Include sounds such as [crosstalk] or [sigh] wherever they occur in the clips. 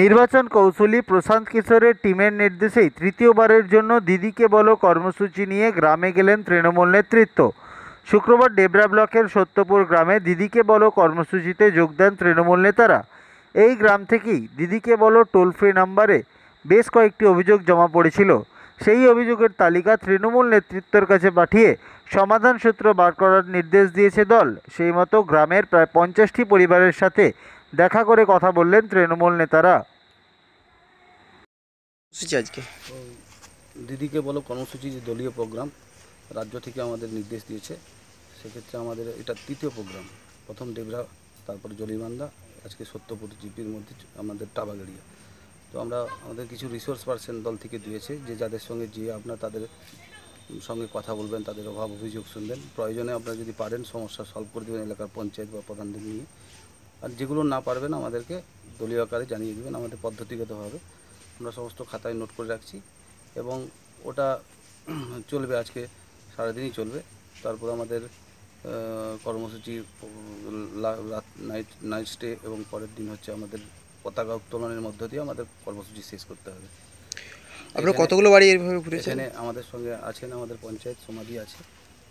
নির্বাচন কৌশলী প্রশান্ত কিশোরের টিমের নির্দেশেই তৃতীয়বারের জন্য দিদিকে বলো কর্মসূচি নিয়ে গ্রামে গেলেন তৃণমূল নেতৃত্ব শুক্রবার ডেবরা ব্লকের সত্যপুর গ্রামে দিদিকে বলো কর্মসূচিতে যোগ দেন তৃণমূল নেতারা এই গ্রাম থেকেই দিদিকে বলো টোল ফ্রি নাম্বারে বেশ কয়েকটি অভিযোগ জমা পড়েছিল সেই অভিযোগের তালিকা তৃণমূল নেতৃত্বের কাছে পাঠিয়ে সমাধান সূত্র বার করার নির্দেশ দিয়েছে দল সেই মতো গ্রামের প্রায় পঞ্চাশটি পরিবারের সাথে দেখা করে কথা বললেন তৃণমূল নেতারা আজকে দিদিকে বলো কর্মসূচি যে দলীয় প্রোগ্রাম রাজ্য থেকে আমাদের নির্দেশ দিয়েছে সেক্ষেত্রে আমাদের এটা তৃতীয় প্রোগ্রাম প্রথম ডেবরা তারপর জলিবান্ধা আজকে সত্যপুর জিপির মধ্যে আমাদের টাবাগড়িয়া তো আমরা আমাদের কিছু রিসোর্স পার্সন দল থেকে দিয়েছে যে যাদের সঙ্গে যে আপনার তাদের সঙ্গে কথা বলবেন তাদের অভাব অভিযোগ শুনবেন প্রয়োজনে আপনারা যদি পারেন সমস্যা সলভ করে দেবেন এলাকার পঞ্চায়েত বা প্রধানদের নিয়ে আর যেগুলো না পারবেন আমাদেরকে দলীয় আকারে জানিয়ে দেবেন আমাদের পদ্ধতিগতভাবে আমরা সমস্ত খাতায় নোট করে রাখছি এবং ওটা [clears throat] চলবে আজকে সারাদিনই চলবে তারপর আমাদের কর্মসূচি নাইট নাইট স্টে এবং পরের দিন হচ্ছে আমাদের পতাকা উত্তোলনের মধ্য দিয়ে আমাদের কর্মসূচি শেষ করতে হবে আপনার কতগুলো বাড়ি এইভাবে ঘুরেছেন আমাদের সঙ্গে আছেন আমাদের পঞ্চায়েত সমাধি আছে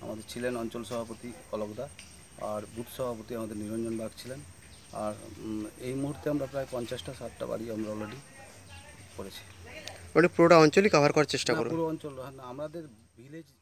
আমাদের ছিলেন অঞ্চল সভাপতি অলকদা আর বুথ সভাপতি আমাদের নিরঞ্জন বাগ ছিলেন আর এই মুহূর্তে আমরা প্রায় পঞ্চাশটা ষাটটা বাড়ি আমরা অলরেডি করেছি মানে পুরোটা অঞ্চলই কভার করার চেষ্টা করি পুরো অঞ্চল আমাদের ভিলেজ